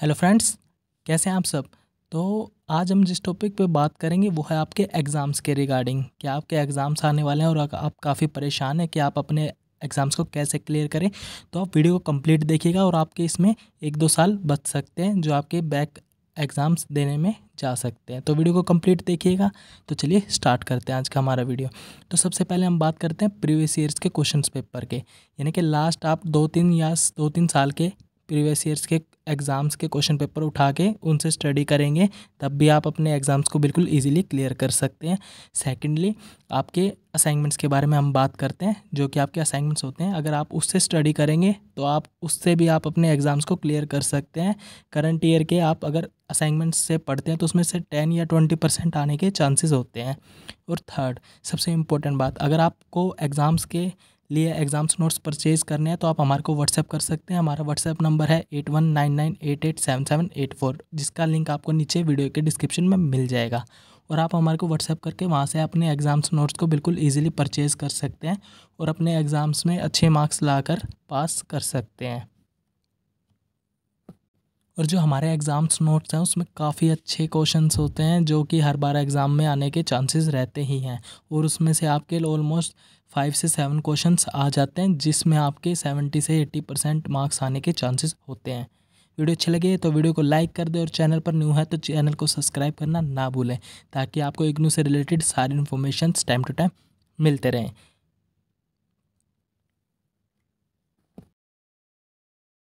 hello friends कैसे हैं आप सब तो आज हम जिस टॉपिक पे बात करेंगे वो है आपके एग्ज़ाम्स के रिगार्डिंग कि आपके एग्ज़ाम्स आने वाले हैं और आप काफ़ी परेशान हैं कि आप अपने एग्ज़ाम्स को कैसे क्लियर करें तो आप वीडियो को कंप्लीट देखिएगा और आपके इसमें एक दो साल बच सकते हैं जो आपके बैक एग्ज़ाम्स देने में जा सकते हैं तो वीडियो को कंप्लीट देखिएगा तो चलिए स्टार्ट करते हैं आज का हमारा वीडियो तो सबसे पहले हम बात करते हैं प्रीवियस ईयर्स के क्वेश्चन पेपर के यानी कि लास्ट आप दो तीन या दो तीन साल के प्रीवियस ईयर्स के एग्ज़ाम्स के क्वेश्चन पेपर उठा के उनसे स्टडी करेंगे तब भी आप अपने एग्ज़ाम्स को बिल्कुल ईजिली क्लियर कर सकते हैं सेकेंडली आपके असाइनमेंट्स के बारे में हम बात करते हैं जो कि आपके असाइनमेंट्स होते हैं अगर आप उससे स्टडी करेंगे तो आप उससे भी आप अपने एग्ज़ाम्स को क्लियर कर सकते हैं करंट ईयर के आप अगर असाइनमेंट्स से पढ़ते हैं तो उसमें से टेन या ट्वेंटी परसेंट आने के चांसेस होते हैं और थर्ड सबसे इम्पोर्टेंट बात अगर आपको एग्ज़ाम्स के लिए एग्ज़ाम्स नोट्स परचेज़ करने हैं तो आप हमारे को व्हाट्सएप कर सकते हैं हमारा व्हाट्सएप नंबर है eight one nine nine eight eight seven seven eight four जिसका लिंक आपको नीचे वीडियो के डिस्क्रिप्शन में मिल जाएगा और आप हमारे को व्हाट्सएप करके वहाँ से अपने एग्ज़ाम्स नोट्स को बिल्कुल ईजिली परचेज़ कर सकते हैं और अपने एग्ज़ाम्स में अच्छे मार्क्स ला पास कर सकते हैं और जो हमारे एग्ज़ाम्स नोट्स हैं उसमें काफ़ी अच्छे क्वेश्चन होते हैं जो कि हर बार एग्ज़ाम में आने के चांसेस रहते ही हैं और उसमें से आपके ऑलमोस्ट फाइव से सेवन क्वेश्चन आ जाते हैं जिसमें आपके सेवेंटी से एट्टी परसेंट मार्क्स आने के चांसेस होते हैं वीडियो अच्छे लगे तो वीडियो को लाइक कर दें और चैनल पर न्यू है तो चैनल को सब्सक्राइब करना ना भूलें ताकि आपको इग्नू से रिलेटेड सारी इन्फॉर्मेशन टाइम टू टाइम मिलते रहें